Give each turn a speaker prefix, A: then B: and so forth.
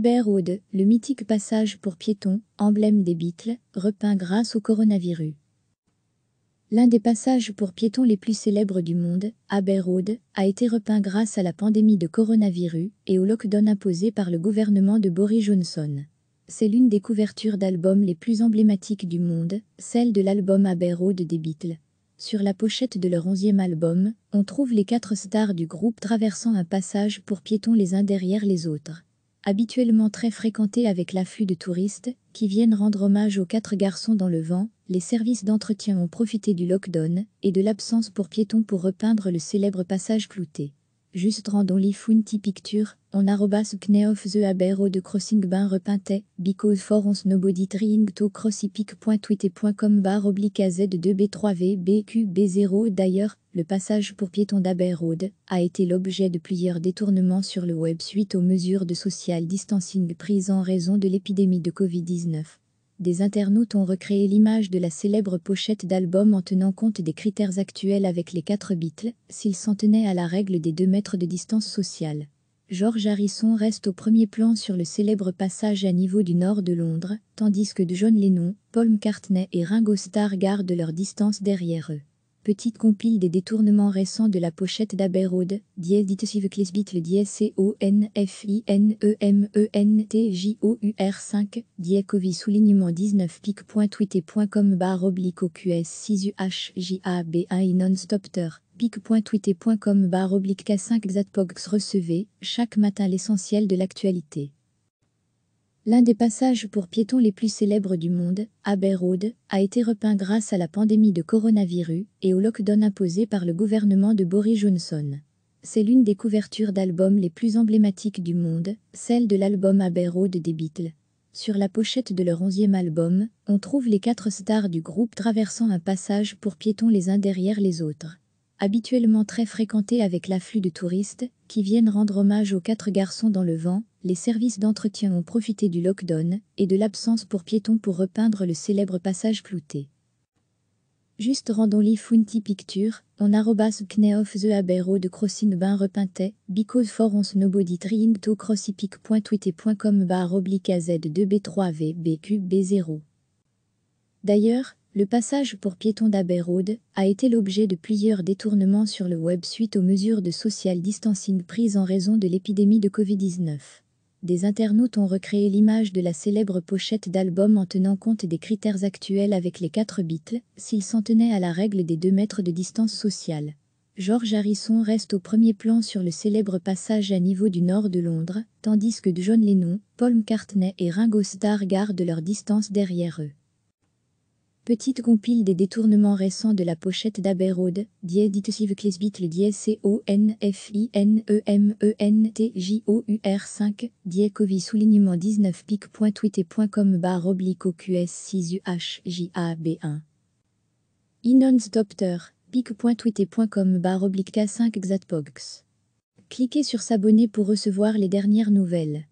A: Road, le mythique passage pour piétons, emblème des Beatles, repeint grâce au coronavirus. L'un des passages pour piétons les plus célèbres du monde, Road, a été repeint grâce à la pandémie de coronavirus et au lockdown imposé par le gouvernement de Boris Johnson. C'est l'une des couvertures d'albums les plus emblématiques du monde, celle de l'album Road des Beatles. Sur la pochette de leur onzième album, on trouve les quatre stars du groupe traversant un passage pour piétons les uns derrière les autres habituellement très fréquenté avec l'afflux de touristes qui viennent rendre hommage aux quatre garçons dans le vent, les services d'entretien ont profité du lockdown et de l'absence pour piétons pour repeindre le célèbre passage clouté. Juste rendons les picture, on arrobas kneof the abero de crossing ben repeinté, because for on nobody trying to crossipic.twitter.com bar oblique Z 2 b 3 vbqb 0 D'ailleurs, le passage pour piétons d'Aber a été l'objet de plusieurs détournements sur le web suite aux mesures de social distancing prises en raison de l'épidémie de Covid-19 des internautes ont recréé l'image de la célèbre pochette d'album en tenant compte des critères actuels avec les quatre Beatles, s'ils s'en tenaient à la règle des 2 mètres de distance sociale. George Harrison reste au premier plan sur le célèbre passage à niveau du nord de Londres, tandis que John Lennon, Paul McCartney et Ringo Starr gardent leur distance derrière eux. Petite compile des détournements récents de la pochette d'Aberode, dièse le dièse e e C-O-N-F-I-N-E-M-E-N-T-J-O-U-R-5, soulignement 19 pic.twitter.com barre oblique qs 6 uhjab 1 i non pic.twitter.com barre oblique K5 Zatpogs recevez, chaque matin l'essentiel de l'actualité. L'un des passages pour piétons les plus célèbres du monde, Abbey Road, a été repeint grâce à la pandémie de coronavirus et au lockdown imposé par le gouvernement de Boris Johnson. C'est l'une des couvertures d'albums les plus emblématiques du monde, celle de l'album Abbey Road des Beatles. Sur la pochette de leur onzième album, on trouve les quatre stars du groupe traversant un passage pour piétons les uns derrière les autres. Habituellement très fréquenté avec l'afflux de touristes qui viennent rendre hommage aux quatre garçons dans le vent, les services d'entretien ont profité du lockdown et de l'absence pour piétons pour repeindre le célèbre passage clouté. Juste rendons lui Funti picture, on arrobas kneof the Abbey de crossing bain repintait, because for once nobody trying to crossipic.twitter.com bar oblique z2b3vbqb0. D'ailleurs, le passage pour piétons Road a été l'objet de plusieurs détournements sur le web suite aux mesures de social distancing prises en raison de l'épidémie de Covid-19 des internautes ont recréé l'image de la célèbre pochette d'album en tenant compte des critères actuels avec les quatre Beatles, s'ils s'en tenaient à la règle des 2 mètres de distance sociale. George Harrison reste au premier plan sur le célèbre passage à niveau du nord de Londres, tandis que John Lennon, Paul McCartney et Ringo Starr gardent leur distance derrière eux. Petite compile des détournements récents de la pochette d'Aberode, Klesbit le s C-O-N-F-I-N-E-M-E-N-T-J-O-U-R 5, Covi soulignement 19 pic.twitter.com barre oblique OQS6UHJAB1. Inons Doctor, pic.twitter.com barre oblique K5 Xatbox. Cliquez sur s'abonner pour recevoir les dernières nouvelles.